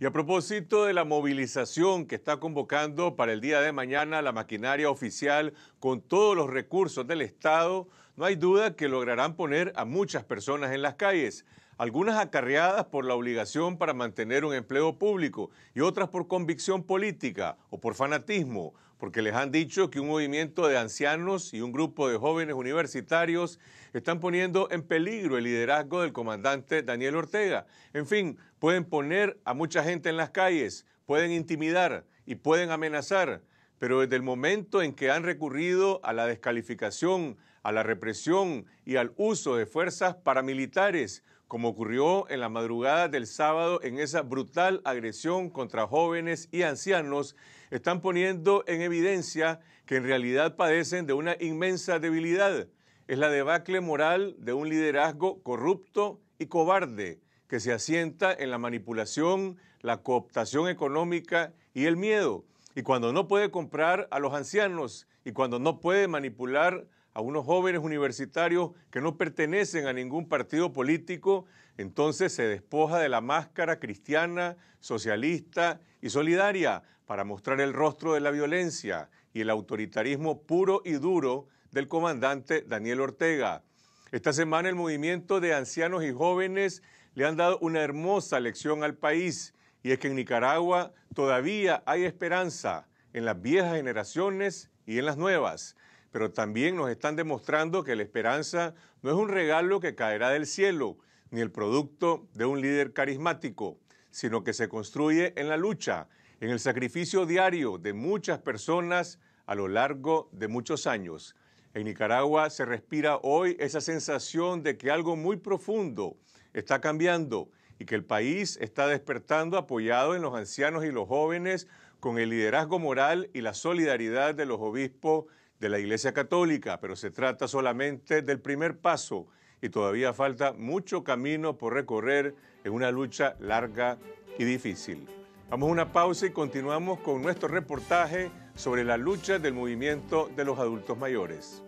Y a propósito de la movilización que está convocando para el día de mañana la maquinaria oficial con todos los recursos del Estado, no hay duda que lograrán poner a muchas personas en las calles algunas acarreadas por la obligación para mantener un empleo público y otras por convicción política o por fanatismo, porque les han dicho que un movimiento de ancianos y un grupo de jóvenes universitarios están poniendo en peligro el liderazgo del comandante Daniel Ortega. En fin, pueden poner a mucha gente en las calles, pueden intimidar y pueden amenazar, pero desde el momento en que han recurrido a la descalificación, a la represión y al uso de fuerzas paramilitares, como ocurrió en la madrugada del sábado en esa brutal agresión contra jóvenes y ancianos, están poniendo en evidencia que en realidad padecen de una inmensa debilidad. Es la debacle moral de un liderazgo corrupto y cobarde que se asienta en la manipulación, la cooptación económica y el miedo. Y cuando no puede comprar a los ancianos y cuando no puede manipular a unos jóvenes universitarios que no pertenecen a ningún partido político, entonces se despoja de la máscara cristiana, socialista y solidaria para mostrar el rostro de la violencia y el autoritarismo puro y duro del comandante Daniel Ortega. Esta semana el movimiento de ancianos y jóvenes le han dado una hermosa lección al país y es que en Nicaragua todavía hay esperanza en las viejas generaciones y en las nuevas pero también nos están demostrando que la esperanza no es un regalo que caerá del cielo, ni el producto de un líder carismático, sino que se construye en la lucha, en el sacrificio diario de muchas personas a lo largo de muchos años. En Nicaragua se respira hoy esa sensación de que algo muy profundo está cambiando y que el país está despertando apoyado en los ancianos y los jóvenes con el liderazgo moral y la solidaridad de los obispos de la Iglesia Católica, pero se trata solamente del primer paso y todavía falta mucho camino por recorrer en una lucha larga y difícil. Vamos a una pausa y continuamos con nuestro reportaje sobre la lucha del movimiento de los adultos mayores.